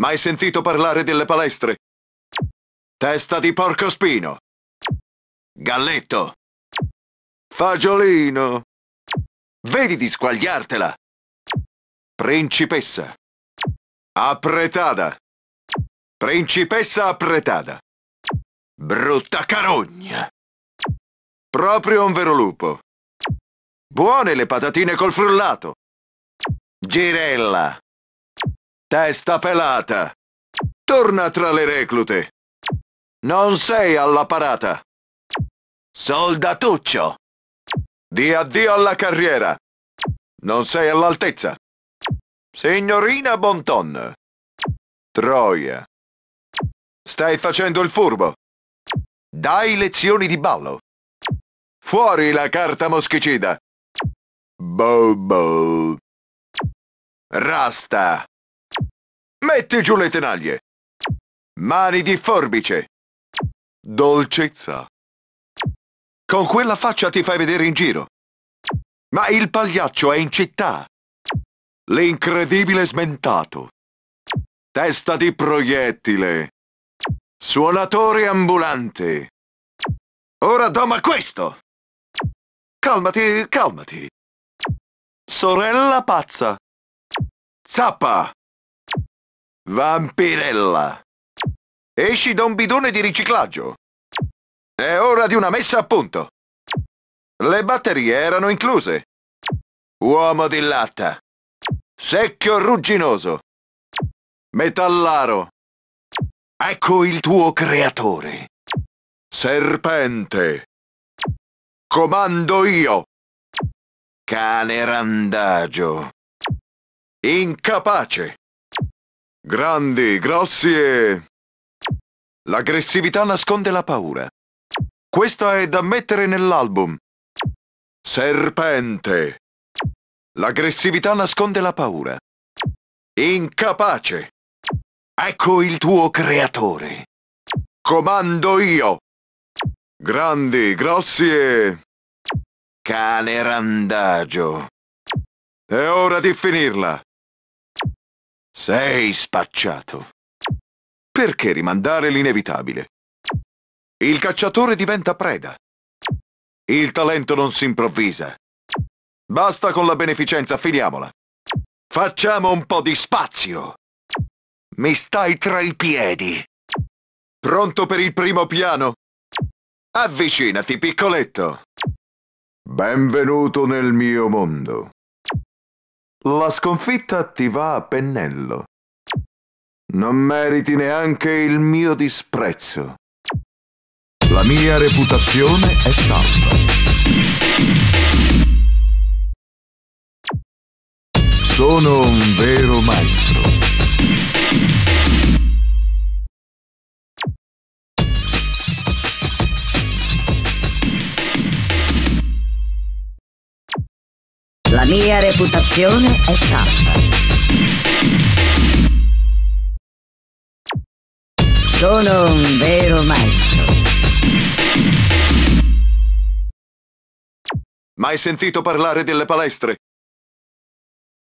Mai sentito parlare delle palestre? Testa di porco spino. Galletto. Fagiolino. Vedi di squagliartela. Principessa. Apretata. Principessa apretata. Brutta carogna. Proprio un vero lupo. Buone le patatine col frullato. Girella. Testa pelata! Torna tra le reclute! Non sei alla parata! Soldatuccio! Di addio alla carriera! Non sei all'altezza! Signorina Bonton! Troia! Stai facendo il furbo! Dai lezioni di ballo! Fuori la carta moschicida! Bobo! Rasta! Metti giù le tenaglie. Mani di forbice. Dolcezza. Con quella faccia ti fai vedere in giro. Ma il pagliaccio è in città. L'incredibile smentato. Testa di proiettile. Suonatore ambulante. Ora doma questo. Calmati, calmati. Sorella pazza. Zappa! Vampirella! Esci da un bidone di riciclaggio! È ora di una messa a punto! Le batterie erano incluse! Uomo di latta! Secchio rugginoso! Metallaro! Ecco il tuo creatore! Serpente! Comando io! Cane randagio! Incapace! Grandi, grossi e... L'aggressività nasconde la paura. Questa è da mettere nell'album. Serpente. L'aggressività nasconde la paura. Incapace. Ecco il tuo creatore. Comando io. Grandi, grossi e... Cane randagio. È ora di finirla. Sei spacciato. Perché rimandare l'inevitabile? Il cacciatore diventa preda. Il talento non si improvvisa. Basta con la beneficenza, finiamola. Facciamo un po' di spazio. Mi stai tra i piedi. Pronto per il primo piano? Avvicinati, piccoletto. Benvenuto nel mio mondo. La sconfitta ti va a pennello. Non meriti neanche il mio disprezzo. La mia reputazione è salva. Sono un La mia reputazione è santa. Sono un vero maestro. Mai sentito parlare delle palestre?